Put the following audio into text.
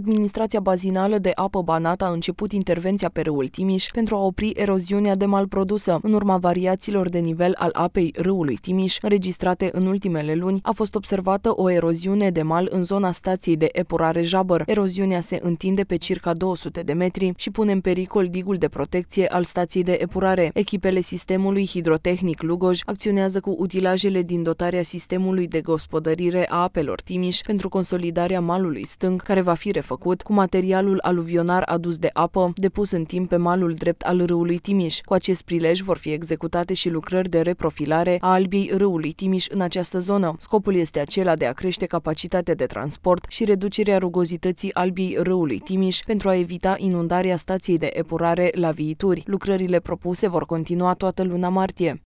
Administrația bazinală de apă Banat a început intervenția pe râul Timiș pentru a opri eroziunea de mal produsă În urma variațiilor de nivel al apei râului Timiș, înregistrate în ultimele luni, a fost observată o eroziune de mal în zona stației de epurare Jabăr. Eroziunea se întinde pe circa 200 de metri și pune în pericol digul de protecție al stației de epurare. Echipele sistemului hidrotehnic Lugoj acționează cu utilajele din dotarea sistemului de gospodărire a apelor Timiș pentru consolidarea malului stâng, care va fi făcut cu materialul aluvionar adus de apă, depus în timp pe malul drept al râului Timiș. Cu acest prilej vor fi executate și lucrări de reprofilare a albiei râului Timiș în această zonă. Scopul este acela de a crește capacitatea de transport și reducerea rugozității albiei râului Timiș pentru a evita inundarea stației de epurare la viituri. Lucrările propuse vor continua toată luna martie.